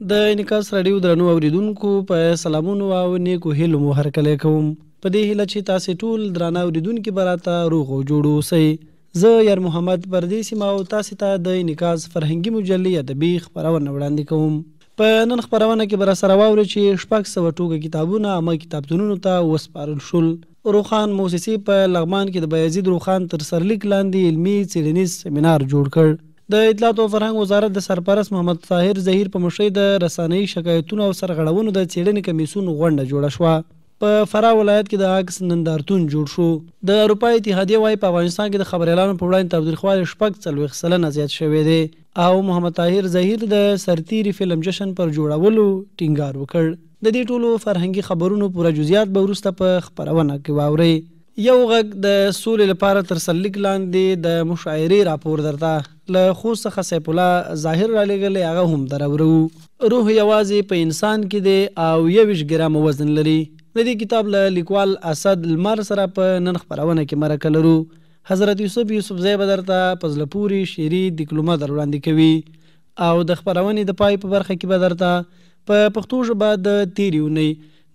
د انکاس رادیو درنو اوریدونکو په سلامونو او نیکو هیلو مو هرکلی کوم په دې هیله چې تاسو ټول درنو اوریدونکو براته روغ او جوړ اوسئ زه یار محمد پردیسی ما او تاسو ته د انکاس فرهنګي مجلې ادبي خبرونه وړاندې کوم په نن خبرونه کې بر سره واوري چې شپږ سو ټوګه کتابونه امه کتابتونونو ته وسپارل شول روخان موسسي په لغمان کې د بیزید روخان تر سرلیک لاندې علمي څېړنیز سیمینار جوړ کړ د اطلاعات او فرهنګ وزارت د سرپرست محمد طاهر ظهیر په مشرۍ د رسنۍ شکایتونو او سرغړونو د څېړنې کمیسون غونډه جوړه شوه په فرا ولایت کې د عکس نندارتون جوړ شو د اروپا اتحادیه وايي په افغانستان کې د خبر اعلان په وړاندې تبدیلخوال شپږ څلوېښت سلنه زیات شوې دی او محمد طاهر ظهیر د سرتیری فلم جشن پر جوړولو ټینګار وکړ د دې ټولو فرهنګي خبرونو پوره جزئیات به وروسته په خبرونه کې واورئ یو غږ د سولې لپاره تر سلیک لاندې د مشاعري راپور درته له خو څخه سیف الله ظاهر را لګلې هغه هم درورو روح یوازې په انسان کې دی او یوش ګرام وزن لري د دې کتاب له لیکوال اسد المر سره په نن خبرونه کې مرکه لرو حضرت یوسف یوسف زی بدرته پزلپوري شیری ډیپلوما در وړاندې کوي او د خبرونې د پای په برخه کې بدرته په پښتو ژبه د تیریونی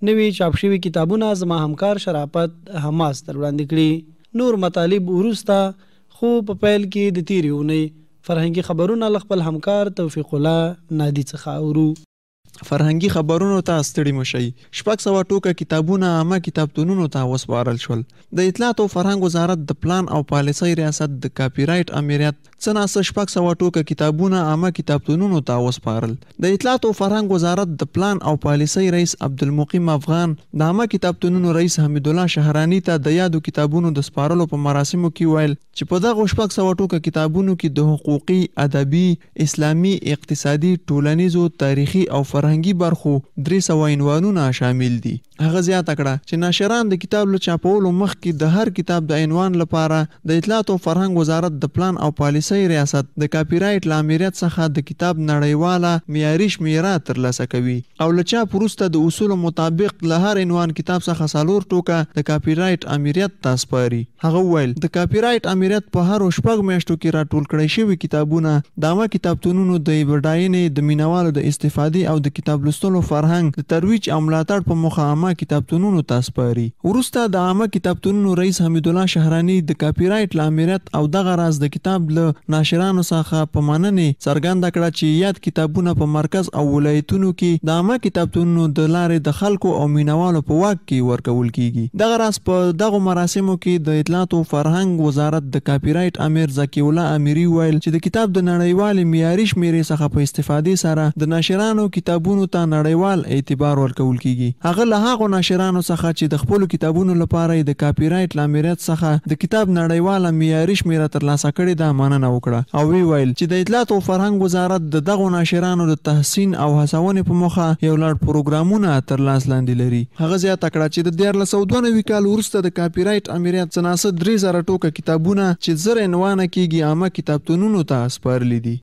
نوې چاپ شوي کتابونه زما همکار شرافت حماس تر وړاندې کړي نور مطالب ورسته خو په پیل کې د تیریونی فرهنګي خبرونه خپل همکار توفیق الله نادي څخه اورو فرهنګي خبرونو ته ستړي مشي شپږ سو ټوکه کتابونه عامه کتابتونونو ته وسپارل شول د اطلاعات او فرهنګ وزارت د پلان او پالیسۍ ریاست د کاپی رائټ امریات څناس شپږ سو ټوکه کتابونه عامه کتابتونونو ته وسپارل د اطلاعات او فرهنګ وزارت د پلان او پالیسۍ رئیس عبدالمقیم افغان د عامه کتابتونونو رئیس حمید الله شهرانی ته د یادو کتابونو د سپارلو په مراسمو کې ویل چې په دغه شپږ سو ټوکه کتابونو کې د حقوقي ادبي اسلامي اقتصادي ټولنیزو تاریخي او فرهنګي فرهنګي برخو درې سوه عنوانونه شامل دي هغه زیاته کړه چې ناشران د کتاب له چاپولو مخکې د هر کتاب د عنوان لپاره د اطلاعات او فرهنګ وزارت د پلان او پالیسۍ ریاست د کاپی رائټ لامریت څخه د کتاب نړیواله معیاري شمیره ترلاسه کوي او له چاپ وروسته د اصول مطابق له هر عنوان کتاب څخه سالور ټوکه د کاپی رائټ امریت ته سپاري هغه ویل د کاپی رائټ امریت په هر شپږ میاشتو کې راټول کړی شوی کتابونه دامه کتابتونونو د بډاینې د مینوالو د استفادې او د کتاب لوستلو فرهنګ د ترویج او ملاتړ په مخه عامه عامه کتابتونونو ته سپاري ورسته د عامه کتابتونونو رئیس حمید الله شهرانی د کاپی رائټ لامریت او دغه راز د کتاب له ناشرانو څخه په مننې څرګنده کړه چې یاد کتابونه په مرکز او ولایتونو کې د عامه کتابتونونو د لارې د خلکو او مینوالو په واک کې ورکول کیږي دغه راز په دغه مراسمو کې د اطلاعات او فرهنګ وزارت د کاپی رائټ امیر زکی الله اميري ویل چې د کتاب د نړیوال معیاري شمیرې څخه په استفادې سره د ناشرانو کتابونو ته نړیوال اعتبار ورکول کیږي هغه له هغو ناشرانو څخه چې د خپل کتابونو لپاره د کاپی رائټ لامریت څخه د کتاب نړیواله معیاري شمیره ترلاسه کړې ده مننه وکړه او وی ویل چې د اطلاعات او فرهنګ وزارت د دغو ناشرانو د تحسین او هڅونې په مخه یو لړ پروګرامونه تر لاس لاندې لري هغه زیاته کړه چې د 1992 کال وروسته د کاپی رائټ امریت څناسه 3000 ټوکه کتابونه چې زر عنوان کیږي عامه کتابتونونو ته سپارل دي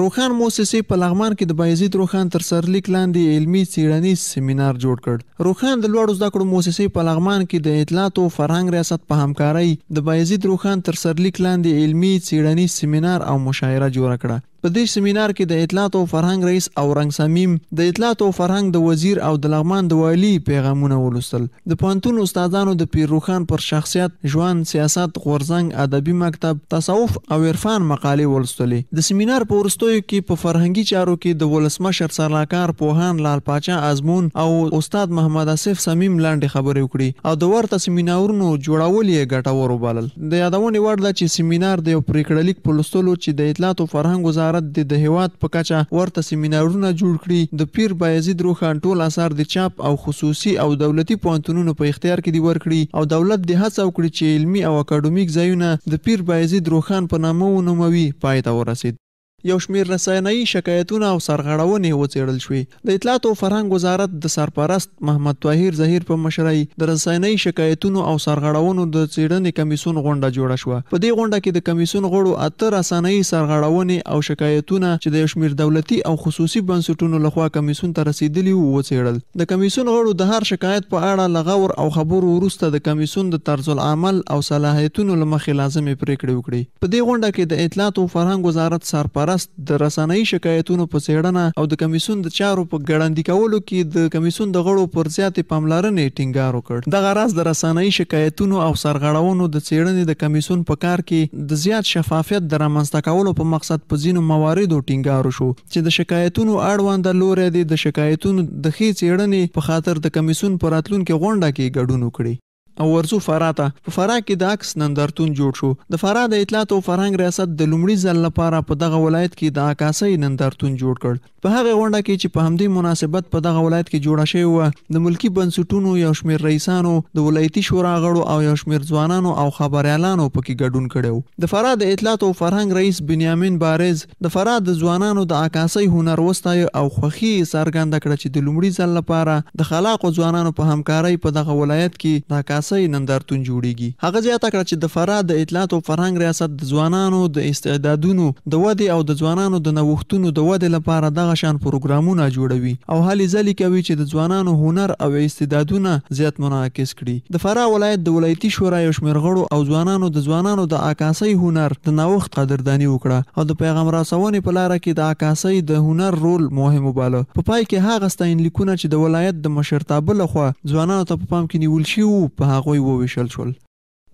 روخان موسسې په لغمان کې د بایزید روخان تر سرلیک لاندې علمی څیړنیز سیمینار جوړ کړ روخان د لوړو زده کړو موسسې په لغمان کې د اطلاعات او فرهنګ ریاست په همکارۍ د بایزید روخان تر سرلیک لاندې علمی څیړنیز سیمینار او مشاعره جوړ کړه په دې سیمینار کې د اطلاعات او فرهنګ رئیس او رنګ سمیم د اطلاعات او فرهنګ د وزیر او د لغمان د والی پیغامونه ولوستل د پانتون استادانو د پیروخان پر شخصیت ژوند سیاست غورزنګ ادبي مکتب تصوف او عرفان مقالې ولوستلې د سیمینار په ورستوي کې په فرهنګي چارو کې د ولسمشر سرلاکار پوهان لال پاچا ازمون او استاد محمد اسف سمیم لاندې خبرې وکړي او د ورته سیمینارونو جوړول یې ګټور وبلل د یادونې وړ ده چې سیمینار د یو پریکړه لیک په لوستلو چې د اطلاعات او فرهنګ وزارت وزارت د هیواد په کچه ورته سیمینارونه جوړ کړي د پیر بایزید روخان ټول اثار د چاپ او خصوصي او دولتي پوهنتونونو په اختیار کې دی ورکړي او دولت د هڅه وکړي چې علمي او اکاډمیک ځایونه د پیر بایزید روخان په نامه ونوموي پای ته ورسید یو شمیر رسنۍ شکایتونه او سرغړونې وڅېړل شوې د اطلاعات او فرهنګ وزارت د سرپرست محمد طاهر ظهیر په مشرۍ د رسنۍ شکایتونو او سرغړونو د څېړنې کمیسون غونډه جوړه شوه په دې غونډه کې د کمیسون غړو اته رسنۍ سرغړونې او شکایتونه چې د یو شمیر دولتي او خصوصي بنسټونو لخوا کمیسون ته رسیدلی وو وڅېړل د کمیسون غړو د هر شکایت په اړه لغور او خبرو وروسته د کمیسون د طرز العمل او صلاحیتونو لمخې لازمي پریکړې وکړي په دې غونډه کې د اطلاعات او فرهنګ وزارت سرپرست درخواست د رسنۍ شکایتونو په څېړنه او د کمیسون د چارو په ګړندې کولو کې د کمیسون د غړو پر زیاتې پاملرنې ټینګار وکړ د غراز د رسنۍ شکایتونو او سرغړونو د څېړنې د کمیسون په کار کې د زیات شفافیت د رامنځته کولو په مقصد په ځینو مواردو ټینګار شو چې د شکایتونو اړوند لوري د شکایتونو د خې څېړنې په خاطر د کمیسون پر راتلونکو غونډه کې ګډون وکړي او ورزو فرا ته په فرا کې د عکس نندرتون جوړ شو د فرا د اطلاعات او فرهنګ ریاست د لومړي ځل لپاره په دغه ولایت کې د عکاسۍ نندرتون جوړ کړ په هغه غونډه کې چې په همدې مناسبت په دغه ولایت کې جوړه شوې و د ملکی بنسټونو یو شمیر رئیسانو د ولایتي شورا غړو او یو شمیر ځوانانو او خبريالانو پکې ګډون کړو د فرا د اطلاعات او فرهنګ رئیس بنیامین بارز د فرا د ځوانانو د عکاسۍ هنر وستای او خوخي سرګند کړ چې د لومړي ځل لپاره د خلاق ځوانانو په همکارۍ په دغه ولایت کې د عکاسۍ سیاسي نندارتون جوړیږي هغه زیاته کړه چې د فراد د اطلاعات او فرهنګ ریاست د ځوانانو د استعدادونو د ودی او د ځوانانو د نوښتونو د ودی لپاره دغه شان پروګرامونه جوړوي او حالي ځلې کوي چې د ځوانانو هنر او استعدادونه زیات منعکس کړي د فرا ولایت د ولایتي شورا یو شمېر غړو او ځوانانو د ځوانانو د عکاسۍ هنر د نوښت قدردانی وکړه او د پیغام رسونې په لار کې د عکاسۍ د هنر رول مهم وباله په پا پای کې هغه ستاین لیکونه چې د ولایت د مشرتابه لخوا ځوانانو ته په پا پام کې نیول شي او په هغوی وویشتل شول.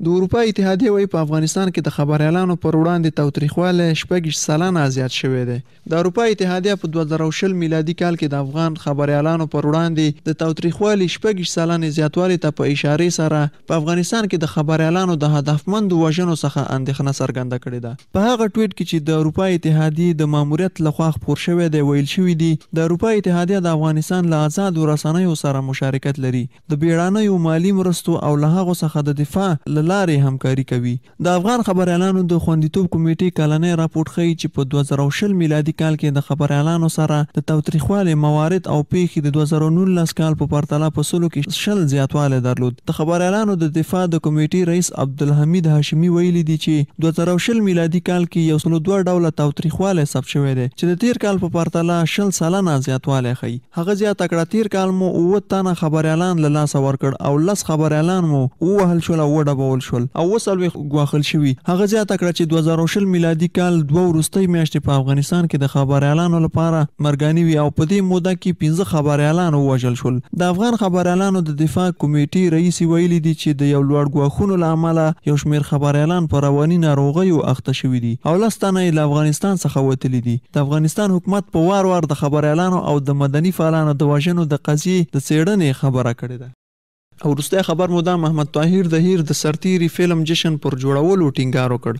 د اروپا اتحادیه وای په افغانستان کې د خبريالانو پر وړاندې توتریخواله شپږ سلانه زیات شوې ده د اروپا اتحادیه په 2000 میلادي کال کې د افغان خبريالانو پر وړاندې د توتریخواله شپږ سلانه زیاتوالی ته په اشاره سره په افغانستان کې د خبريالانو د هدفمند وژنو څخه اندېښنه څرګنده کړې ده په هغه ټویټ کې چې د اروپا اتحادیه د ماموریت لخوا خبر شوې ده ویل شوې دي د اروپا اتحادیه د افغانستان له آزاد رسنیو سره مشارکت لري د بیړانه یو مالی مرستو او له هغه څخه د دفاع لارې همکاري کوي د افغان خبريالانو د خوندیتوب کمیټې کلنۍ راپورټ ښيي چې په 2020 میلادي کال کې د خبريالانو سره د توتريخوالي موارد او پیښې د 2019 کال په پرتله په سلو کې شل زیاتوالی درلود د خبريالانو د دفاع د کمیټې رئیس عبدالحمید هاشمی ویلي دی چې 2020 میلادي کال کې یو 2 ډوله توتريخوالي ثبت شوی دی چې د تیر کال په پرتله شل سلنه زیاتوالی ښيي هغه زیاته کړه تیر کال مو اوه تنه خبريالان له لاس ورکړ او لس خبريالان مو وهل شو له وډبول ونیول شول او وسلوي غواخل شوی هغه زیاته کړه چې 2000 میلادي کال دوه ورستۍ میاشتې په افغانستان کې د خبريالانو لپاره مرګانی وی او په دې موده کې 15 خبريالان وژل شول د افغان خبريالانو د دفاع کمیټې رئیس ویلي دی چې د یو لوړ غواخونو لامل یو شمیر خبريالان په رواني ناروغیو اخته شوی دي او لستانه له افغانستان څخه وتلی دي د افغانستان حکومت په وار وار د خبريالانو او د مدني فعالانو د واژنو د قضیه د سیړنې خبره کړې ده او روسته خبر مو دا محمد طاهر د هیر د سرتيري فلم جشن پر جوړولو ټینګار وکړ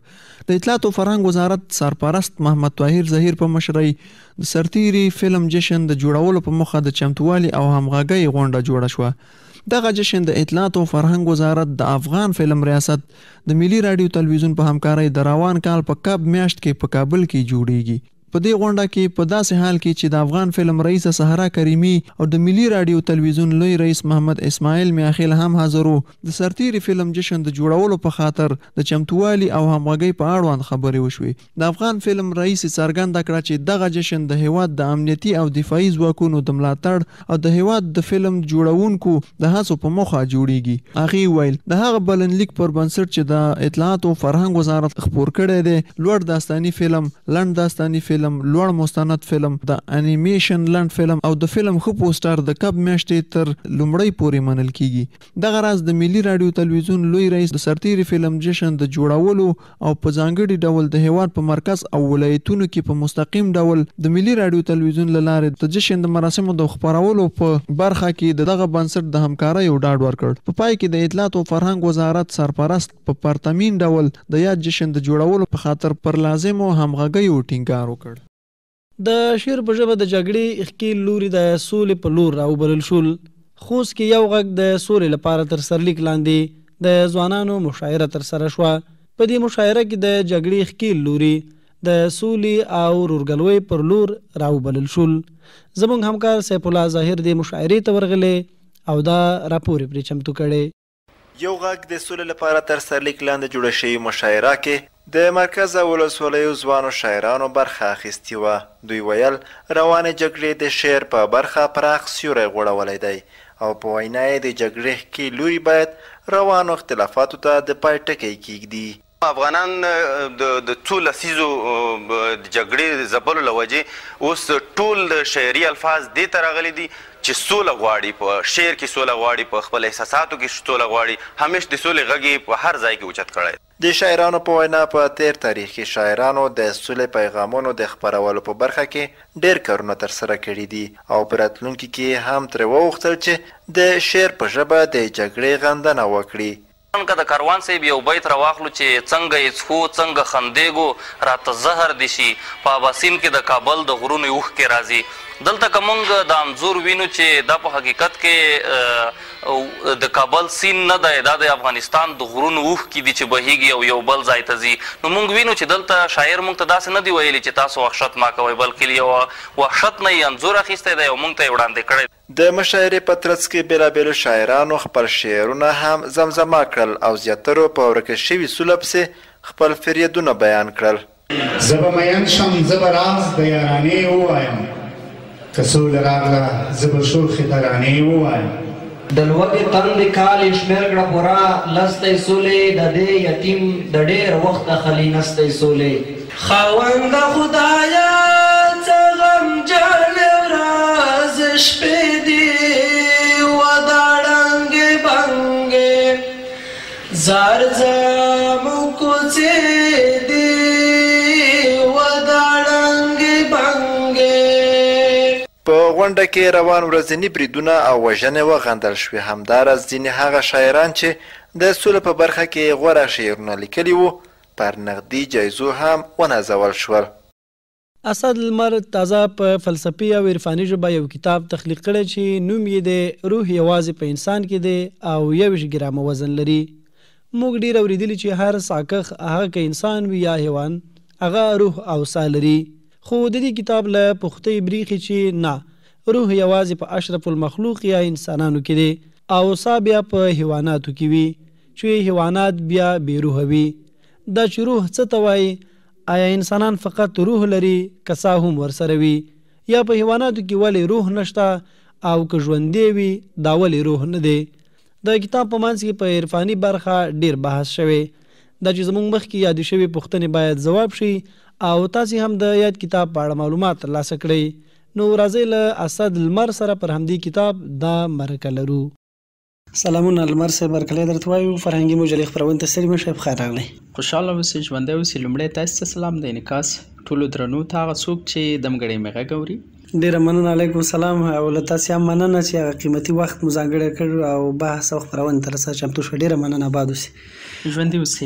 د اطلاعات او فرهنګ وزارت سرپرست محمد طاهر زهیر په مشرۍ د سرتيري فلم جشن د جوړولو په مخه د چمتووالي او همغږي غونډه جوړه شوه دغه جشن د اطلاعات او فرهنګ وزارت د افغان فلم ریاست د ملي رادیو تلویزیون په همکارۍ د روان کال په کب میاشت کې په کابل کې جوړیږي په دې غونډه کې په داسې حال کې چې د افغان فلم رئیس سهارا کریمی او د ملي رادیو تلویزیون لوی رئیس محمد اسماعیل میاخیل هم حاضر وو د سرتیری فلم جشن د جوړولو په خاطر د چمتووالي او همغږي په اړوند خبرې وشوې د افغان فلم رئیس څرګنده کړه چې دغه جشن د هیواد د امنیتي او دفاعي ځواکونو د ملاتړ او د هیواد د فلم جوړونکو د هڅو په مخه جوړیږي هغه ویل د هغه بلنلیک پر بنسټ چې د اطلاعات او فرهنګ وزارت خبر کړی دی لوړ داستاني فلم لند داستاني فلم فلم لوړ مستند فلم د انیمیشن لند فلم او د فلم خو پوسټر د کب میاشتې تر لمړی پورې منل کیږي دغه راز د ملي رادیو تلویزیون لوی رئیس د سرتیری فلم جشن د جوړولو او په ځانګړي ډول د هیواد په مرکز او ولایتونو کې په مستقیم ډول د ملي رادیو تلویزیون لاره د جشن د مراسمو د خبرولو په برخه کې دغه بنسټ د همکارۍ او ډاډ ورکړ په پا پای کې د اطلاعات او فرهنګ وزارت سرپرست په پا پارتمین ډول د یاد جشن د جوړولو په خاطر پر لازمو همغږي او ټینګار وکړ د شعر په ژبه د جګړې اخکې لوري د سولې په لور راوبلل شول خوست کې یو غږ د سولې لپاره تر سرلیک لاندې د ځوانانو مشاعره تر سره شوه په دې مشاعره کې د جګړې اخکې لوري د سولې او رورګلوي پر لور راوبلل شول زموږ همکار سیف الله ظاهر د مشاعرې ته ورغلی او دا راپور پرې چمتو کړی یو غږ د سولې لپاره تر سرلیک لاندې جوړه شوې مشاعره کې د مرکز او ولسوالیو ځوانو شاعرانو برخه اخیستې وه دوی ویل روانې جګړې د شعر په برخه پراخ سیوری غوړولی دی او په وینا یې د جګړې کې لوی باید روانو اختلافاتو ته د پای ټکی کیږدي افغانان د د ټول اسیزو د جګړې زبل لوجه اوس ټول شعري الفاظ دې ترغلي دي چې سوله غواړي په شعر کې سوله غواړي په خپل احساساتو کې سوله غواړي همیش د سولې غږی په هر ځای کې اوچت کړی د شاعرانو په وینا په تیر تاریخ کې شاعرانو د سولې پیغامونو د خپرولو په برخه کې ډېر کارونه ترسره کړي دي او په راتلونکي کې هم ترې وغوښتل چې د شعر په ژبه د جګړې غندنه وکړي څنګه د کاروان صاحب یو بیت راواخلو چې څنګه یې څخو څنګه خندېګو راته زهر دشي په اباسین کې د کابل د غرونو اوښکې راځي دلته کومنګ د امزور وینو چې د په حقیقت کې د کابل سین نه د د افغانستان د غرونو وښ کې دي چې بهيږي او یو بل ځای ته ځي نو مونږ وینو چې دلته شاعر مونږ ته داسې نه دی ویلي چې تاسو وحشت ما کوي بلکې یو وحشت نه انزور اخیستی دی او مونږ ته وړاندې کړی د مشاعرې په ترڅ کې بیلابیلو شاعرانو خپل شعرونه هم زمزمه کړل او زیاترو په ورکه شوي سوله پسې خپل فریادونه بیان کړل زبه میان شم زبه راز د یارانې ووایم کسول راغله زبر شور خدارانی وای د لوګي تند کال شمیر کړه پورا لستې سولې د دې یتیم د ډېر وخت خلی نستې سولې خاوند خدایا څه غم جان راز شپې دی وداړنګ بنګ زار زار غونډه کې روان ورځنی بریدونه او وژنې وغندل شوې همداراز ځینې هغه شاعران چې د سولې په برخه کې غوره شعرونه لیکلي وو پر نقدي جایزو هم ونازول شول اسد لمر تازه په فلسفي او عرفاني ژبه یو کتاب تخلیق کړی چې نوم یې د روح یوازې په انسان کې دی او یوش ګرام وزن لري موږ ډیر اوریدلی چې هر ساکخ هغه که انسان وي یا حیوان هغه روح او سا لري خو د دې کتاب له پختې بریخي چې نه روح یوازې په اشرف المخلوق یا انسانانو کې دی او سا بیا په حیواناتو کې وي چې حیوانات بیا بې روح وي دا چې روح څه ته وایي آیا انسانان فقط روح لري کسا هم ورسره وي یا په حیواناتو کې ولې روح نشته او که ژوندې وي دا ولې روح نه دی د کتاب په منځ کې په عرفاني برخه ډیر بحث شوی دا چې زموږ مخکې یاد شوی پوښتنې باید ځواب شي او تاسو هم د یاد کتاب په اړه معلومات ترلاسه کړئ نو راځي له اسد المر سره پر همدې کتاب دا مرکه لرو سلامونه المر سره برکلې درته وایو فرهنګي مجلې خبرونه ته ستړي مشه بخیر راغلي خوشاله اوسئ ژوندې اوسئ لمړی تاسو ته سلام د انکاس ټولو درنو تا غوښک چې دمګړې مغه غوري ډیره مننه علیکم سلام او له تاسو هم مننه چې قیمتي وخت مزانګړه کړ او بحث او خبرونه تر سره چمتو شو ډیره مننه باد اوسئ ژوندې اوسې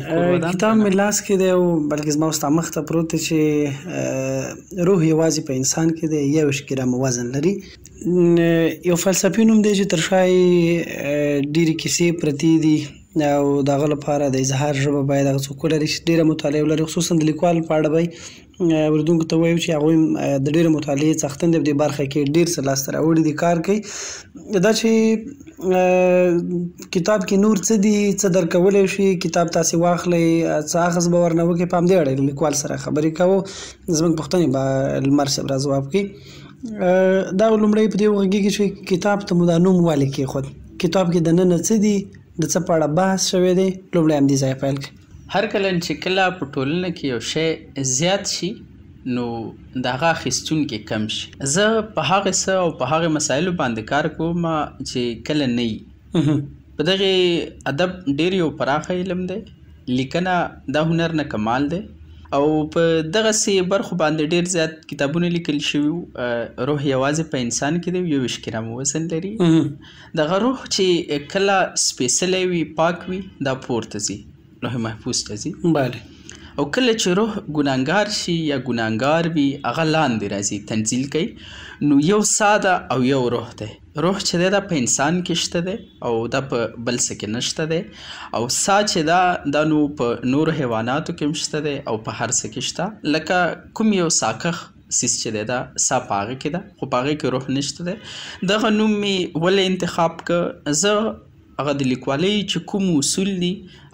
کتاب مې لاس کې دی او بلکې زما وستا مخ ته پروت دی چې روح یوازې په انسان کې دی یو شکره موازن لري یو فلسفي نوم دی چې تر شای ډېری کیسې پرتی دي او د هغه لپاره د اظهار ژبه باید هغه څوک ولري چې ډېره مطالعه ولري خصوصا د لیکوال په اړه به اورېدونکو ته وایو چې هغوی د ډېرې مطالعې څښتن دی په دې برخه کې ډېر څه لاسته راوړي دي کار کوي دا چې کتاب کې نور څه دي څه درکولی شي کتاب تاسې واخلئ څه اخذ به ورنه وکړئ په همدې اړه لیکوال سره خبرې کوو زموږ پوښتنې به لمر صاحب را ځواب کړي دا لومړی په دې وغږیږي چې کتاب ته مو دا نوم والیکې خود کتاب کې د نن څه دي د څه په اړه بحث شوی دی لومړی همدې ځای پیل کړئ هر کله چې کله په ټولنه کې یو شی زیات شي نو دغه خستون کې کم شي زه په هغه څه او په هغه مسایلو باندې کار کوم چې کله نه په دغه ادب ډیر یو پراخ علم دی لیکنه د هنر نه کمال دی او په دغه سي برخو باندې ډیر زیات کتابونه لیکل شوی روح یوازې په انسان کې دی یو وشکرام وزن لري دغه روح چې کله سپیشل وي پاک وي دا پورته زی لوح محفوظ ته زی bale او کله چې روح ګناګار شي یا ګناګار وي هغه لاندې راځي تنزیل کوي نو یو ساده او یو روح دی روح چې دی دا په انسان کې شته دی او دا په بل څه کې نشته دی او سا چې دا د نو په نور حیواناتو کې شته دی او په هر څه کې شته لکه کوم یو ساکخ سیس چې دی دا سا پاغه کې ده خو پاغه کې روح نشته دی دغه نوم می ولې انتخاب ک زه هغه د لیکوالۍ چې کوم اصول دي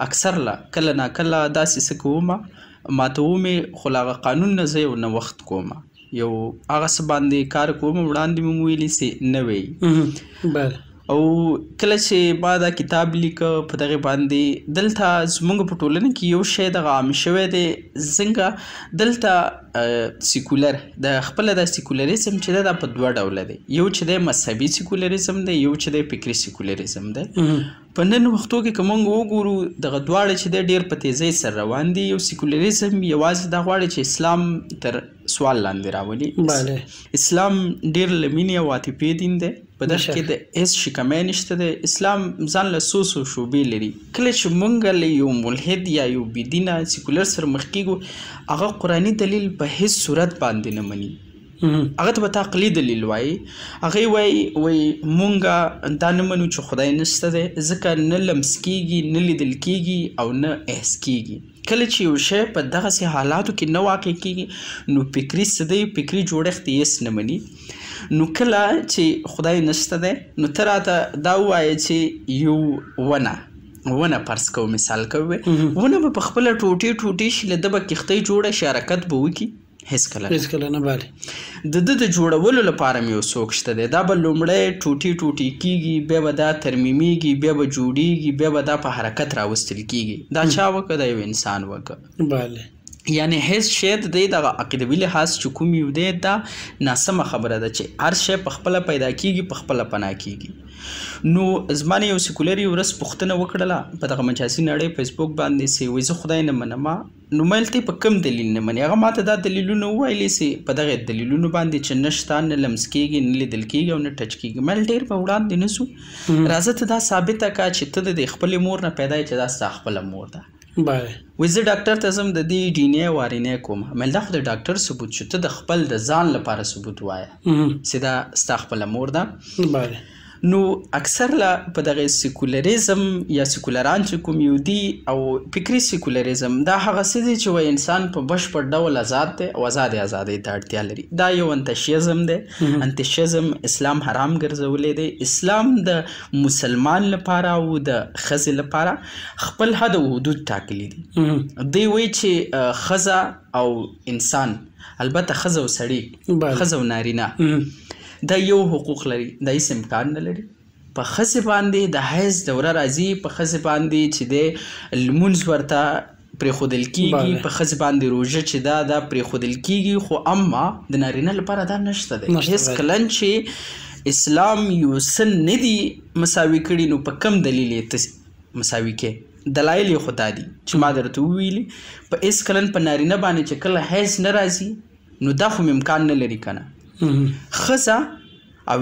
اکثر لا کله نا کله داسې څه کوم ما ته ومه خو لا قانون نه زه یو نه وخت کومه یو هغه څه باندې کار کوم وړاندې مو ویلي سي نه وي بل او کله چې ما دا کتاب لیک په دغه باندې دلته زمونږ په ټولنه کې یو شی د عام شوه دی څنګه دلته سیکولر د خپل د سیکولریزم چې دا په دوه ډول دی یو چې د مذهبي سیکولریزم دی یو چې د فکری سیکولریزم دی په نن وختو کې کوم وګورو د غدواړه چې د ډیر په تیزی سره روان دي یو سیکولریزم یوازې د غواړي چې اسلام تر سوال لاندې راولي بله اسلام ډیر لمینه او عاطفي دین دی په دغه کې د اس شکمه نشته د اسلام ځان له سوسو شوبې لري کله چې مونږ له یو ملحد یا یو بيدینه سیکولر سره مخ کیږو هغه قرآني دلیل په هیڅ صورت باندې نه مني هغه ته تقلی دلیل وای هغه وای وای مونږه دا نه منو چې خدای نشته دی ځکه نه لمس کیږي نه لیدل کیږي او نه احس کیږي کله چې یو شی په دغه سي حالاتو کې نه واقع کیږي نو فکری سده فکری جوړښت یې نه مني نو کله چې خدای نشته دی نو تراته دا وایي چې یو ونه ونه پرس کو مثال کوي ونه په خپل ټوټي ټوټي شي له دبه کیختې جوړه شرکت به وکي هیڅ کله هیڅ کله نه bale د د جوړولو لپاره مې وسوک شته دا به لومړی ټوټي ټوټي کیږي به به دا ترمیمیږي به به جوړیږي به به دا په حرکت راوستل کیږي دا چا وکړ دی انسان وکړ bale یعنی هیڅ شی د دې د عقیدوي لحاظ چې کوم یو دی دا ناسمه خبره ده چې هر شی په خپل پیدا کیږي په خپل پنا کیږي نو زمانه یو سیکولری ورس پښتنه وکړله په دغه مجازي نړۍ فیسبوک باندې سی وې زه خدای نه منم نو ملته په کم دلیل نه مني هغه ماته دا دلیلونه وایلی سی په دغه دلیلونو باندې چې نشتان نه لمس کیږي نه لیدل کیږي او نه ټچ کیږي مل ډیر په وړاندې نسو راځه ته دا ثابته کا چې ته د خپل مور نه پیدا چې دا ستا خپل مور ده بله وزه ډاکټر ته زم د دې ډی ان ای وارینه کوم مل دا خو د ډاکټر ثبوت شته د خپل د ځان لپاره ثبوت وایي سیدا ستا خپل مور ده بله نو اکثر لا په دغه سیکولریزم یا سیکولران چې کوم یو دي او فکری سیکولریزم دا هغه څه دي چې و انسان په بشپړ ډول آزاد دی او آزاد آزادۍ ته اړتیا لري دا یو انتشیزم دی انتشیزم اسلام حرام ګرځولې دی اسلام د مسلمان لپاره او د خزې لپاره خپل حد او حدود ټاکلي دي دوی وایي چې خزه او انسان البته خزه او سړی خزه او نارینه د یو حقوق لري د هیڅ امکان نه لري په خسې باندې د حیز دوره راځي په خسې باندې چې د لمونځ ورته پرې خودل کیږي په خسې باندې روزه چې دا دا پرې خودل کیږي خو اما د نارینه لپاره دا نشته دی هیڅ کلن چې اسلام یو سن ندي مساوي کړي نو په کم دلیل یې مساوي کې دلایل یې خدا دي چې ما درته ویلي په اس کلن په نارینه باندې چې کله هیڅ ناراضي نو دا خو امکان نه لري کنه خزه او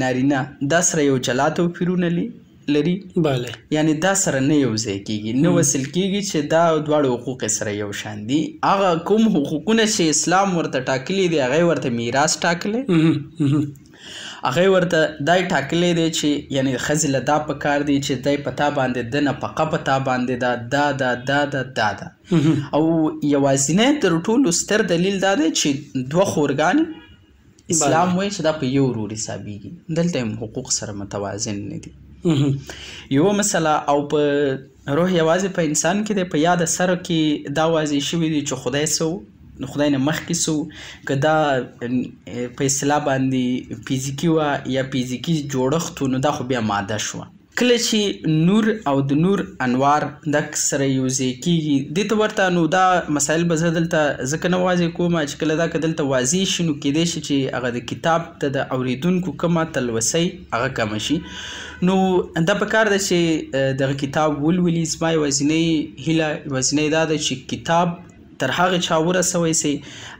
نارینه دا سره یو جلا توپیرونه لري bale یعنی دا سره نه یو ځای کیږي نه وصل کیږي چې دا دواړو حقوق سره یو شان دي هغه کوم حقوقونه چې اسلام ورته ټاکلي دي هغه ورته میراث ټاکلي هغه ورته دای ټاکلې دی چې یعنی خزله دا په کار دی چې دای پتا باندې د نه پقه پتا باندې دا دا دا دا دا دا, دا. او یوازینه تر ټولو ستر دلیل دا دی چې دوه خورګان اسلام وایي چې دا په یو ورو حسابيږي دلته هم حقوق سره متوازن نه دي یو مسله او په روح یوازې په انسان کې د په یاد سره کې دا واضح شوی دی چې خدای سو نو خدای نه مخکې سو کدا په اصطلاح باندې فزیکی وا یا فزیکی جوړښت نو دا خو بیا ماده شو کله چې نور او د نور انوار د سره یوځي کیږي د ته ورته نو دا مسایل به دلته ځکه نه واځي کوم چې کله دا کدلته واځي شنو کېدې شي چې هغه د کتاب ته د اوریدونکو کما تلوسي هغه کم شي نو دا په کار ده چې د کتاب ولولي زما وزنی هله وزنی دا ده چې کتاب تر هغه چا ورسوي سي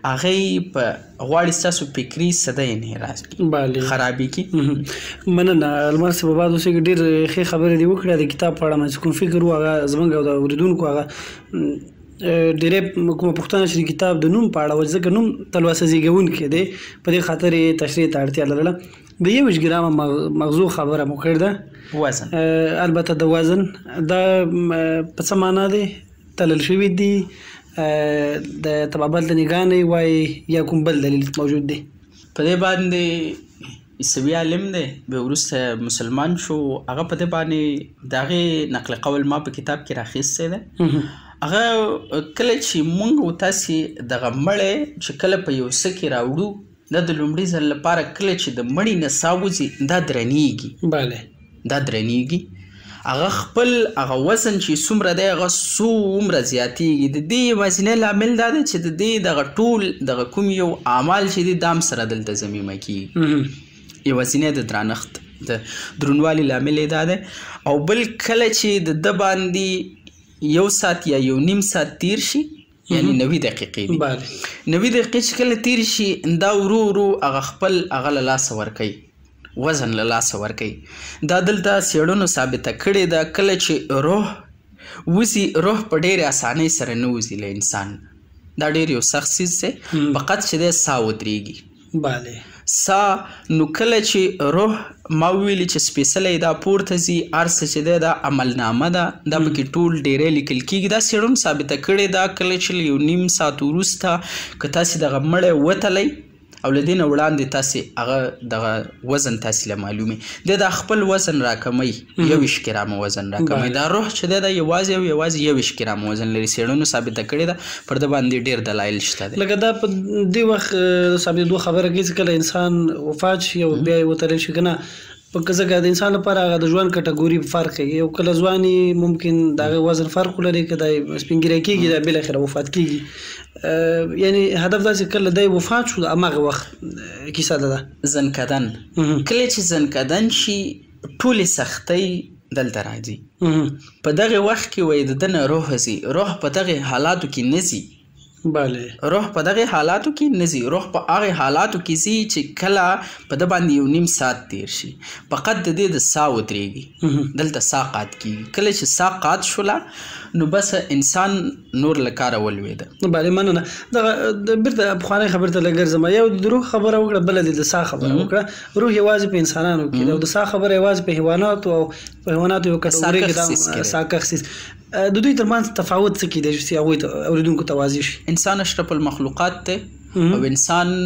هغه په غواړي تاسو فکری سده انحراف بله خرابې کی مننه الماس په بعد اوسې ډیر ښه خبره دی وکړه د کتاب په اړه مې کوم فکر واغه زمونږ د اوریدونکو هغه ډېرې کومه پښتنه چې کتاب د نوم پاړه وځه ک نوم تلوسه زیګون کې دی په دې خاطر تشریح ته اړتیا لرله د یو ګرام مغزو خبره مو کړده وزن البته د وزن د په معنا دی تلل شوی دی د تبابل د نگانې وای یا کوم بل دلیل موجود دی په دې باندې عیسوی عالم دی به ورسته مسلمان شو هغه په دې باندې دغه نقل قول ما په کتاب کې راخیستې ده هغه کله چې مونږ او تاسو دغه مړې چې کله په یو سکی راوړو د لومړي ځل لپاره کله چې د مړې نه ساوځي دا درنیږي bale دا درنیږي هغه خپل هغه وزن چې څومره دی هغه څومره زیاتیږي د دې وزنې لامل دا دی چې د دې دغه ټول دغه کوم یو اعمال چې دی دام سره دلته زمیمه کیږي یوازینې د درنښت د درنوالي لامل یې دا دی او بل کله چې د د باندې یو سات یا یو نیم سات تیر شي یعنی 90 دقیقې دي 90 دقیقې چې کله تیر شي دا ورو ورو هغه خپل هغه لاس ور کوي وزن له لاسه ورکوي دا دلته څېړنو ثابته کړې ده کله چې روح وزي روح په ډېرې اسانۍ سره نه وزي له انسان دا ډېر یو سخت څیز دی فقط چې د سا ودرېږي بله سا نو کله چې روح ما ویلی چې سپیشلې دا پورته زی ارسه چې دا عملنامه ده دا پکې ټول ډیره لیکل کیږي دا سیړم ثابته کړي دا کله چې یو نیم سات ورسته کته چې دغه مړې وتلې او لدین وړاندې تاسو هغه دغه وزن تاسو له معلومي د د خپل وزن راکمي یو اشکرام وزن راکمي دا روح چې د یوازې او یوازې یو اشکرام وزن لري سیړونو ثابت کړی دا پر د باندې ډیر دلایل شته لکه دا په دې وخت ثابت دوه خبره کې چې کله انسان وفات شي او بیا وترل شي کنه په ځکه د انسان لپاره هغه د ژوند کټګوري فرق کوي یو کله ځواني ممکن د وزن فرق لري کدا سپینګری کیږي د بل اخر وفات کیږي یعنی هدف دا چې کله د وفات شو امغه وخت کیسه ده زنکدن کله چې زنکدن شي ټولې سختۍ دلته راځي په دغه وخت کې وای د دنه روح زی روح په دغه حالاتو کې نزي bale روح په دغه حالاتو کې نزي روح په هغه حالاتو کې زی چې کله په د باندې یو نیم سات تیر شي فقط د دې د سا وتريږي دلته ساقات کې کله چې ساقات شولا نو بس انسان نور لکاره ولوید بله مننه دا بیرته افغاني خبر ته لګرځم یو د روح خبره وکړه بل د سا خبره وکړه روح یوازې په انسانانو کې او د سا خبره یوازې په حیوانات او په حیوانات یو کسره کې دا ساکخصیس د دوی ترمنځ تفاوت څه کې دی چې هغه اوریدونکو توازی شي انسان اشرف المخلوقات ته او انسان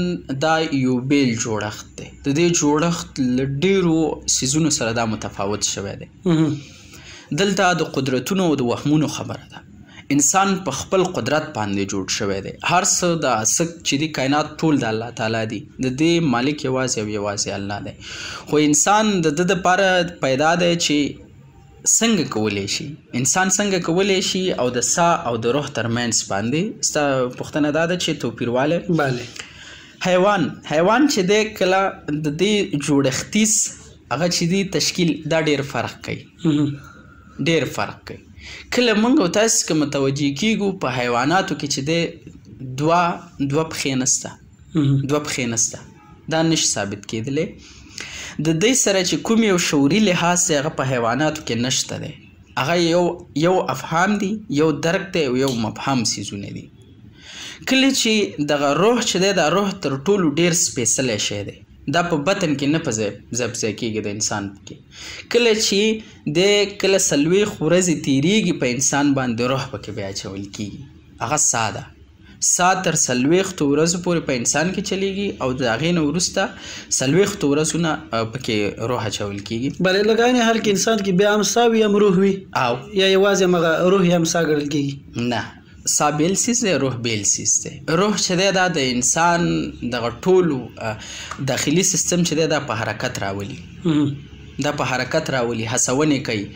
دا یو بیل جوړښت دی د دې جوړښت لډیرو سيزونو سره دا متفاوت شوی دی دلته د قدرتونو او د وهمونو خبره ده انسان په خپل قدرت باندې جوړ شوی دی هر څه د اسک چې دی کائنات ټول د الله تعالی دی د دې مالک یوازې او یوازې الله دی خو انسان د د لپاره پیدا دی چې څنګه کولای شي انسان څنګه کولای شي او د سا او د روح ترمنځ باندې ستا پښتنه دا ده چې توپیرواله bale حیوان حیوان چې د کله د دې جوړختیس هغه چې دی تشکیل دا ډیر فرق کوي ډیر فرق کوي کله موږ او تاسو کوم توجه کیږو په حیواناتو کې چې د دوا دوا پخې نسته دوا پخې نسته دا نش ثابت کیدلې د دې سره چې کوم یو شوري لحاظ سره هغه په حیواناتو کې نشته دی هغه یو یو افهام دی یو درک دی یو مبهم سيزونه دي کله چې دغه روح چې دی د روح تر ټولو ډیر سپیشل شی دی دا په بطن کې نه پځي زبځه کېږي د انسان کې کله چې د کله سلوي خورزي تیریږي په انسان باندې روح پکې بیا چول کېږي هغه ساده سات تر سلويخت ورځو پورې په انسان کې چلیږي او د هغې نه وروسته سلويخت ورځونه پکې روح اچول کېږي بلې لګانې هر کې انسان کې بیا هم سا وي هم روح وي او یا یوازې همغه روح یې هم سا ګڼل کېږي نه سابیلسیس دی روح بیلسیس دی روح چې دی دا د انسان دغه ټولو داخلي سیستم چې دی دا په حرکت راولي دا په حرکت راولي حسونه کوي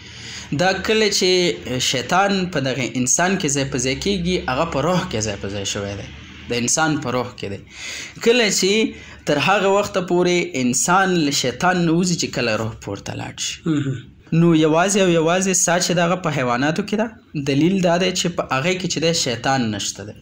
دا کله چې شیطان په دغه انسان کې ځای پځای کیږي هغه په روح کې ځای پځای شوی دی د انسان په روح کې دی کله چې تر هغه وخت پورې انسان له شیطان نوځي چې کله روح پورته لاړ شي نو یوازې او یوازې سا چې دغه په حیواناتو کې ده دلیل دا دی چې په هغه کې چې دی شیطان نشته دی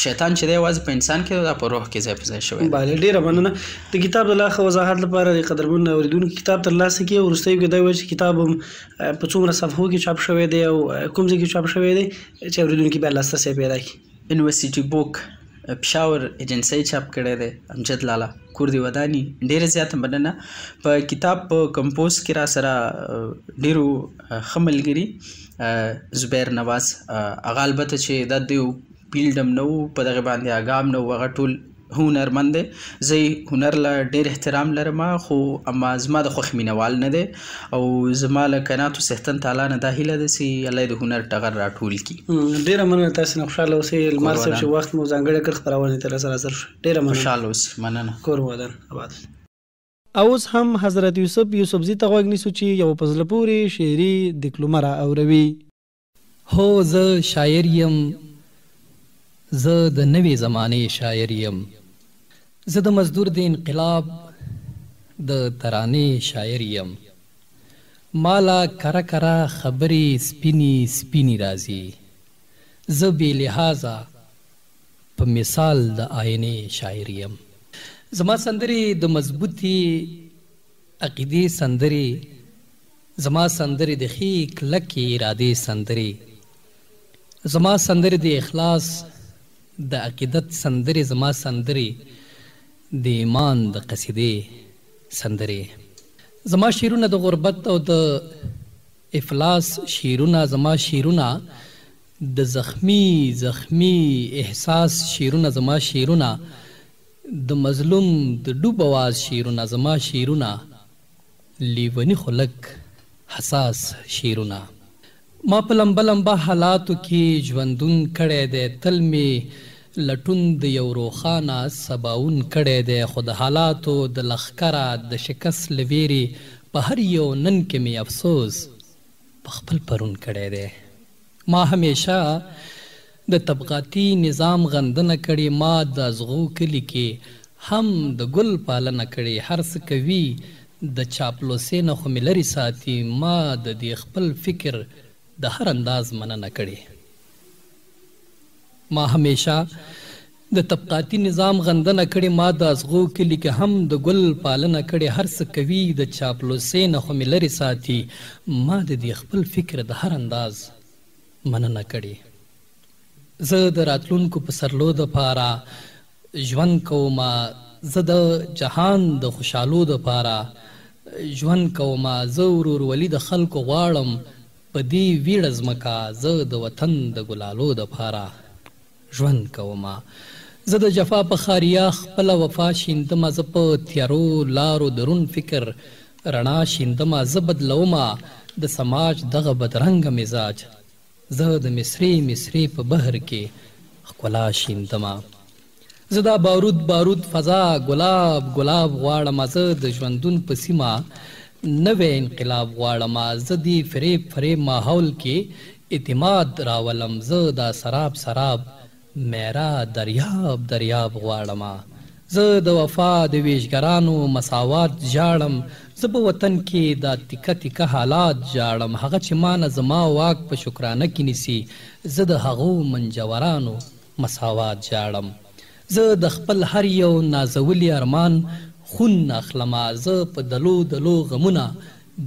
شیطان چې دی واز په انسان کې دا په روح کې ځای په ځای شوی بله ډیره مننه د کتاب د لاخه وضاحت لپاره د قدرمن اوریدونکو کتاب تر لاسه کې ورسته کې دا وایي چې کتاب هم په څومره صفحو کې چاپ شوی دی او کوم ځای کې چاپ شوی دی چې اوریدونکو به لاسرسي پیدا کړي انوستیټیو بوک پېښور ایجنسی چاپ کړی دی امجد لالا کور دی ودانی ډیره زیاته مننه په کتاب په کمپوز کې را سره ډیرو خملګری زبیر نواز اغالبته چې د دې فیلډم نو په دغه باندې اګام نو وغټول هنرمند دی زه هنر له ډېر احترام لرم خو اما زما د خوښ مینوال نه دی او زما له کائناتو څښتن تعالی نه دا هیله ده چې الله د هنر ټغر راټول کړي ډېره مننه تاسو نه خوشاله اوسئ لمر صاحب چې وخت مو ځانګړی کړ خپرونه تر سره سره ډېره مننه خوشاله اوسئ مننه کور ودان آباد اوس هم حضرت یوسف یوسفزی ته غوږ نیسو چې یو پزله پوری شعري ډیپلومه را اوروي هو زه شاعر یم زه د نوې زمانه شاعر یم زه د مزدور د انقلاب د ترانې شاعر یم مالا کرا کرا خبرې سپینی سپینی راځي زه بې لحاظه په مثال د آینې شاعر یم زما سندرې د مضبوطي عقیدې سندرې زما سندرې د ښې کلکې ارادې سندرې زما سندرې د اخلاص د عقیدت سندرې زما سندرې د ایمان د قصیدې سندرې زما شیرونه د غربت او د افلاس شیرونه زما شیرونه د زخمی زخمی احساس شیرونه زما شیرونه د مظلوم د ډوب आवाज شیرونه زما شیرونه لیونی خلق حساس شیرونه ما په لمبلم به حالاتو کې ژوندون کړي دي تل می لټون د یو روخانه سباون کړي دی خو د حالاتو د لخکره د شکست لويري په هر یو نن کې می افسوس په خپل پرون کړي دی ما هميشه د طبقاتي نظام غندنه کړي ما د زغو کلی کې هم د ګل پالنه کړي هر څه کوي د چاپلوسې نه خو ملري ساتي ما د دې خپل فکر د هر انداز مننه کړي ما همیشه د طبقاتي نظام غندنه کړې ما د ازغو کلي کې هم د ګل پالنه کړې هر څه کوي د چاپلوسۍ نه خو مې لرې ساتي ما د دې خپل فکر د هر انداز مننه کړې زه د راتلونکو په سرلو د پاره ژوند کوم زه د جهان د خوشحالو د پاره ژوند کوم زه ورور ولی د خلکو غواړم په دې ویړه ځمکه زه د وطن د ګلالو د پاره ژوند کوما زه د جفا په خاریا خپل وفا شیندم ز په تیارو لارو درون فکر رڼا شیندم ز بدلوما د سماج دغه بدرنګ مزاج زه د مصری مصری په بهر کې خلا شیندم زه دا بارود بارود فضا ګلاب ګلاب غواړم زه د ژوندون په سیما نوې انقلاب غواړم زه دی فریب فریب ماحول کې اعتماد راولم زه دا سراب سراب میرا دریاب دریاب غواړم زه د وفا د ویشګرانو مساوات جاړم زه په وطن کې دا تیکه تیکه حالات جاړم هغه چې مان زما واک په شکرانه کې نسی زه د هغو منجورانو مساوات جاړم زه د خپل هر یو نازولی ارمان خون اخلما زه په دلو دلو غمونه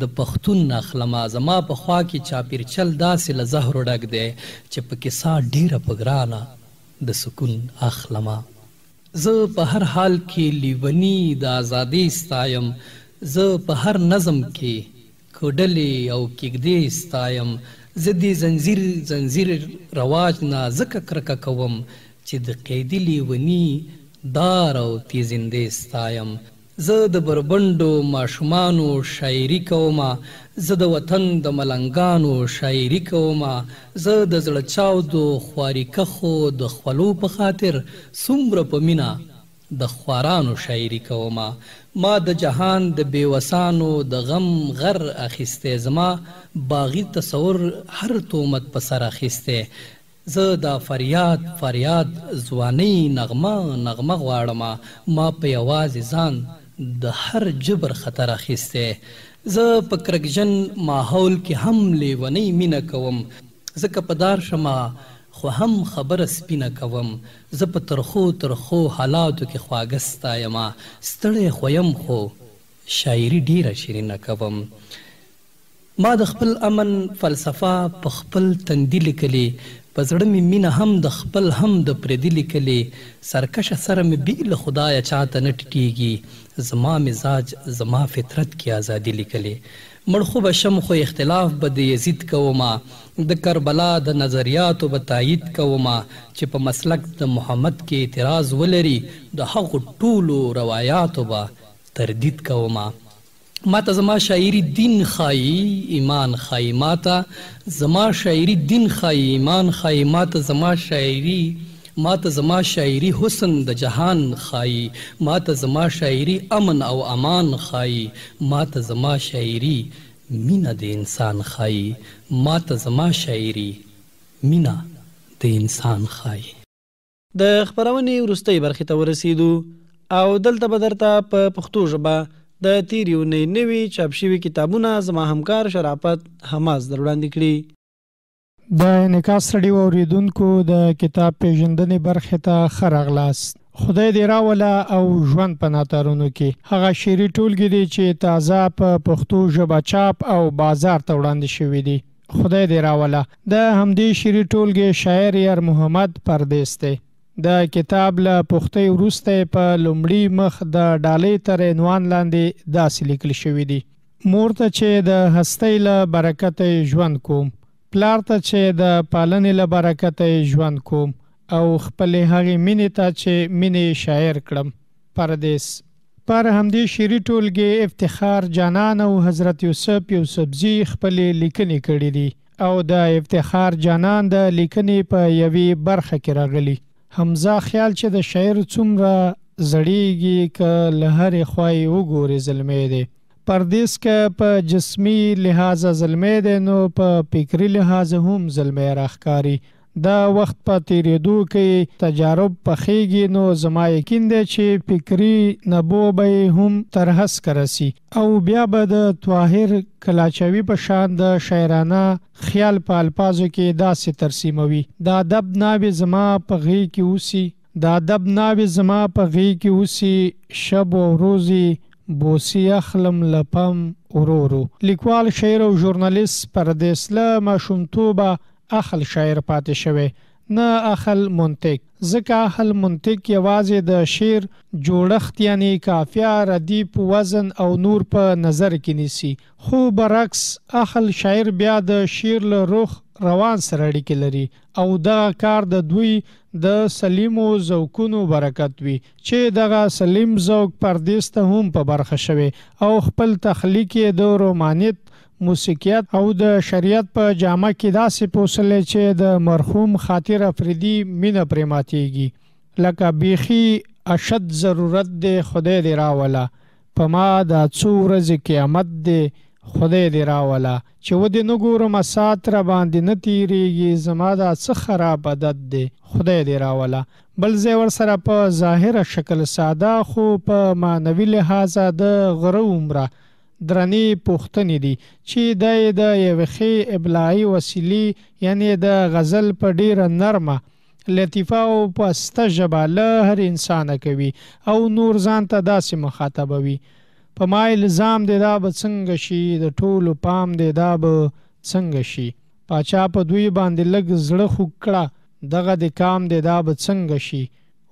د پښتون اخلما زما په خوا کې چاپیر چل داسې له زهرو ډک دی چې په کې سا ډیره په ګرانه د سکون اخلما زه په هر حال کې لیونی د ازادي ستایم زه په هر نظم کې کډلې او کېګدې ستایم زه دې زنجیر زنجیر رواج نه زکه کرکه کوم چې د قیدی لیونی دار او تیزندې ستایم زه د بربندو ماشومانو شاعري کوم زه د وطن د ملنګانو شاعري کوم زه د زړه چاو د خواري کخو د خپلو په خاطر سمره په مینا د خوارانو شاعري کوم ما د جهان د بیوسانو د غم غر اخیسته زما باغی تصور هر تومت په سر اخیسته زه دا فریاد فریاد ځواني نغمه نغمه غواړم ما په یوازې ځان د هر جبر خطر اخیسته زه په کرکجن ماحول کې هم لیونی مینه کوم زکه پدار شمه خو هم خبره سپینه کوم زه په ترخو ترخو حالاتو کې خواږه ستایم ستړی خویم خو شاعري ډیره شیرینه کوم ما د خپل امن فلسفه په خپل تندي لیکلي په زړه مې مینه هم د خپل هم د پردي لیکلې سرکشه سره مې بې له خدایه چاته نه ټیټېږي زما مزاج زما فطرت کې ازادي لیکلې مړ خو به شم خو اختلاف به د یزید کوما د کربلا د نظریاتو به تایید کوما چې په مسلک د محمد کې اعتراض ولري د هغو ټولو روایاتو به تردید کوما ما ته زما شاعری دین خای ایمان خای ما ته زما شاعری دین خای ایمان خای ما ته زما شاعری ما ته زما شاعری حسن د جهان خای ما ته زما شاعری امن او امان خای ما ته زما شاعری مینا د انسان خای ما ته زما شاعری مینا د انسان خای د خبرونې ورستۍ برخې ته ورسیدو او دلته به درته په پښتو ژبه د تیری اونۍ نوي چاپ شوي کتابونه زما همکار شرافت حماس در وړاندې کړي د انعکاس رډیو اوریدونکو د کتاب پیژندنې برخې ته خرغلاس خدای دې راولا او ژوند په ناتارونو کې هغه شعري ټولګي دي چې تازه په پښتو ژبه چاپ او بازار ته وړاندې شوې دي خدای دې راولا د همدې شعري ټولګي شاعر یار محمد پردیس دی د کتاب له پوښتې وروسته په لومړی مخ د ډالۍ تر عنوان لاندې داسې لیکل شوی دی مور ته چې د هستۍ له برکت ژوند کوم پلار ته چې د پالنې له برکت ژوند کوم او خپل هغې مینې ته چې مینې شاعر کړم پردیس پر همدې شعري ټولګې افتخار جانان او حضرت یوسف یوسفزي خپل لیکنې کړې دي او د افتخار جانان د لیکنې په یوې برخه کې راغلي حمزه خیال چې د شاعر څومره زړیږي ک له هرې خوای وګوري زلمې دی پردیس ک په جسمی لحاظ زلمې دی نو په فکری لحاظ هم زلمې راخکاری دا وخت په تیریدو کې تجارب پخېږي نو زما یقین دی چې فکری نبو به هم ترهس کرسي او بیا به د طاهر کلاچوي په شان د شاعرانه خیال په الفاظو کې داسې ترسیموي دا ادب ناوي زما په غي کې اوسي دا ادب ناوي زما په غي کې اوسي شب او روزي بوسی اخلم لپم ورورو لیکوال شاعر او ژورنالیست پردیسله ماشومتوبه اخل شاعر پاتې شوی نه اخل منطق ځکه اخل منطق یوازې د شعر جوړښت یعنی قافیه ردیف وزن او نور په نظر کې نیسی خو برعکس اخل شاعر بیا د شعر له روح روان سره اړیکې لري او دغه کار د دوی د سلیمو ذوقونو برکت وي چې دغه سلیم ذوق پردیس ته هم په برخه شوي او خپل تخلیق د رومانیت موسیقیت او د شریعت په جامه کې داسې پوسلې چې د مرحوم خاطر افریدي مینه پرماتيږي لکه بيخي اشد ضرورت دی خدای دی راولا په ما د څو ورځې قیامت دی خدای دی راولا چې و دې نګورم سات را باندې نتیریږي زما دا څه خراب عادت دی خدای دی راولا بل ځای ور سره په ظاهر شکل ساده خو په مانوي لحاظ د غره عمره درنې پوښتنې دي چې دا یې د یوې ښې ابلاغي وسیلې یعنی د غزل په ډیره نرمه لطیفه او پسته ژبه له هر انسانه کوي او نور ځان ته داسې مخاطبوي په ما الزام دی دا به څنګه شي د ټولو پام دی دا به څنګه شي پاچا په دوی باندې لږ زړه خوږ کړه دغه د کام دی دا به څنګه شي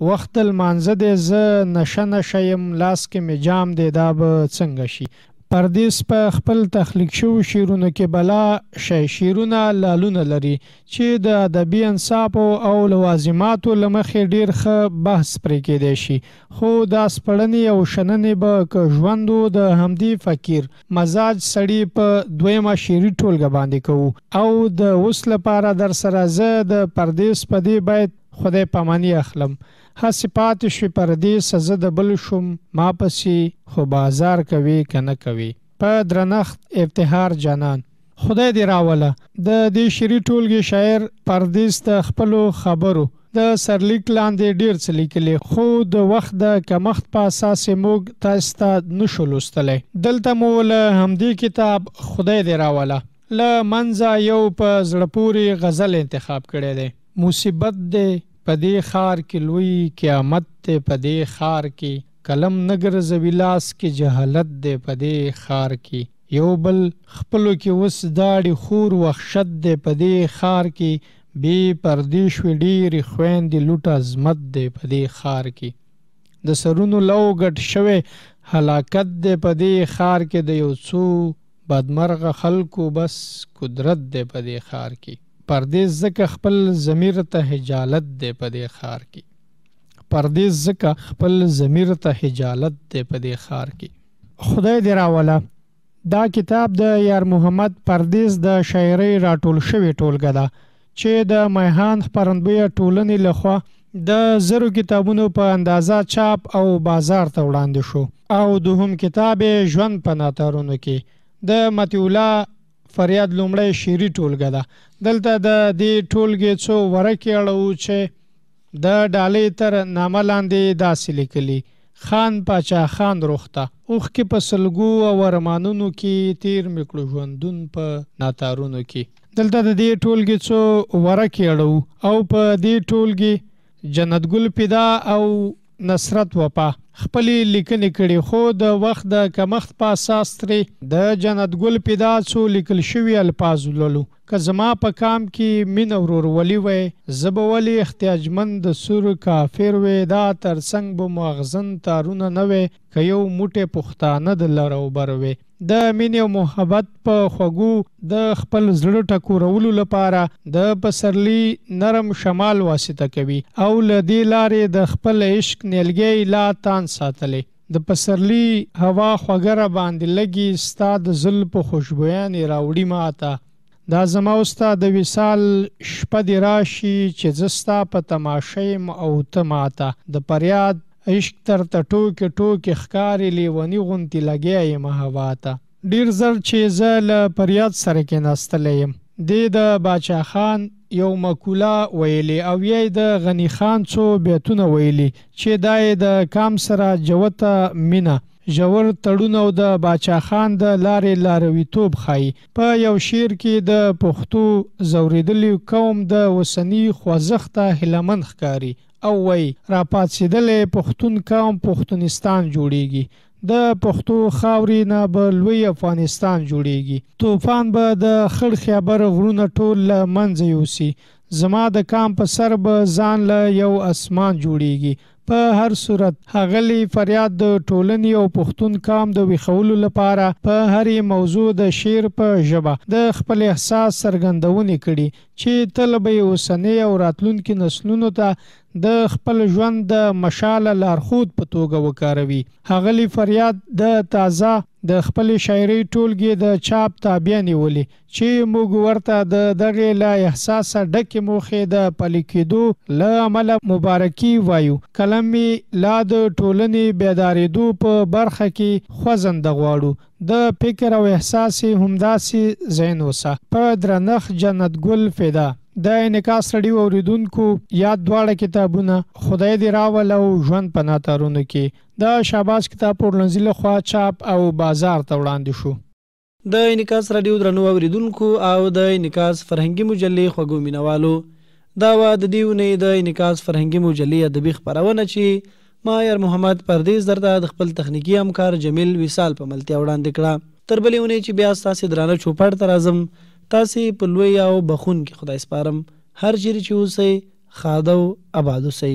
وخت المانزه دې ز نشه نشه يم لاس کې می جام دې دا به څنګه شي پردیس په خپل تخلیق شو شیرونو کې بلا شې شیرونه لالونه لري چې د ادبي انصاف او لوازماتو لمخې ډیر ښه بحث پرې کېدی شي خو دا سپړنې او شننې به ک ژوندو د همدی فقیر مزاج سړی په دویمه شیری ټولګه باندې کوو او د وسله لپاره در سره زه د پردیس په دی باید خدای پامانی اخلم هسې پاتې شوې پردې سزه د بل شوم ما پسې خو بازار کوي کنه کوي په درنښت افتخار جانان خدای دې راوله د دې شری ټولګي شاعر پردیس ته خپل خبرو د سرلیک لاندې ډیر څه لیکلي خو د وخت د کمښت په اساس موږ تاسو ته نشو لوستلې دلته مو له همدې کتاب خدای دې راوله له منځه یو په زړه پوري غزل انتخاب کړي دي مصیبت دې په دې خار کې لوی قیامت ته په دې خار کې قلم نګر زویلاس کې جهالت دې په دې خار کې یو بل خپلو کې وس داړي خور وخشد دې په دې خار کې بی پردیش وی ډیری خويندې لوټه زمت دی په دې خار کې د سرونو لو غټ شوه هلاکت دی په دې خار کې د یو څو بدمرغه خلکو بس قدرت دی په دې خار کې پردیس زکه خپل ضمیر ته حجالت دی په دې خار کې پردیس زکه خپل ضمیر ته حجالت دی په دې خار کې خدای دې راوله دا کتاب د یار محمد پردیس د شاعري راټول شوی ټولګه ده چې د میهان خبرندوی ټولنې لخوا د زرو کتابونو په اندازا چاپ او بازار ته وړاندې شو او دوهم کتاب ژوند په ناتارونو کې د متیولا فریاد لومړی شعري ټولګه ده دلته د دې ټولګې څو ورکې اړو چې د ډالې تر نامه لاندې داسې لیکلي خان پاچا خان روخته اوخ کې په سلګو او ارمانونو کې تیر میکړو ژوندون په ناتارونو کې دلته د دې ټولګې څو ورکې اړو او په دې ټولګې جنت ګل پیدا او نصرت وپا خپلې لیکنې کړي خو د وخت د کمښت په اساس ترې د جنت ګل پیدا څو لیکل شوی الفاظ لولو که زما په کام کې مين ورور ولي وې زبولي احتیاجمند د سور کافر وې دا ترڅنګ به مغزن تارونه نه وې که یو موټه پښتانه د لرو بر وې د مینې او محبت په خوږو د خپل زړه ټکورولو لپاره د پسرلی نرم شمال واسطه کوي او لدی لارې د خپل عشق نیلګي لا تان ساتلې د پسرلی هوا خوګره باندې لګي ستاد زل په خوشبويان راوړي ماته دا زما اوستا د وصال شپه دی راشي چې زستا په تماشې او تماته د پریاد عشق ترته ټوکې ټوکې ښکارې لیونی غوندې لګیا یم هوا ته ډیر زر چې زه له پریاد سره کېناستلی یم دې د باچا خان یو مقوله ویلې او یې د غنی خان څو بیتونه ویلې چې دا یې د کام سره جوته مینه ژور تړون او د باچا خان د لارې لارویتوب خای په یو شیر کې د پښتو زوریدلی قوم د وسنی خوځښت هلمند ښکاری او وای را پاتېدلې پښتون قوم پښتونستان جوړیږي د پښتو خاورې نه به لوی افغانستان جوړیږي طوفان به د خړ خیبر غرونه ټول له منځه یوسي زما د کام په سر به ځان له یو اسمان جوړیږي په هر صورت هغلی فریاد د ټولنې او پښتون کام د ویخولو لپاره په هرې موضوع د شعر په ژبه د خپل احساس څرګندونه کړي چې تل به اوسنۍ او راتلونکي نسلونو ته د خپل ژوند د مشاله لارښود په توګه وکاروي هغلی فریاد د تازه د خپل شاعري ټولګي د چاپ تابع نیولې چې موږ ورته د دغه لا احساس ډکه موخې د پلیکېدو ل عمل مبارکي وایو کلمې لا د ټولنې بیدارېدو په برخه کې خوځند غواړو د فکر او احساس همداسي زین وسه په درنخ جنت ګل فدا د انکاس رډیو اوریدونکو یاد دواړه کتابونه خدای دې راول او ژوند پنا تارونه کې د شاباش کتاب پرلنځي له خوا چاپ او بازار ته وړاندې شو د انکاس رډیو درنو اوریدونکو او د انکاس فرهنګي مجلې خوګو مینوالو دا و د دیونه د انکاس فرهنګي مجلې ادبي خبرونه چې ما یار محمد پردیس درته د خپل تخنیکی همکار جمیل وصال په ملتیا وړاندې کړه تر بلې ونې چې بیا ستاسې درانه چوپړ ته راځم تاسې په لوی او بخون کې خدای سپارم هر چیرې چې اوسئ خاده او آباد اوسئ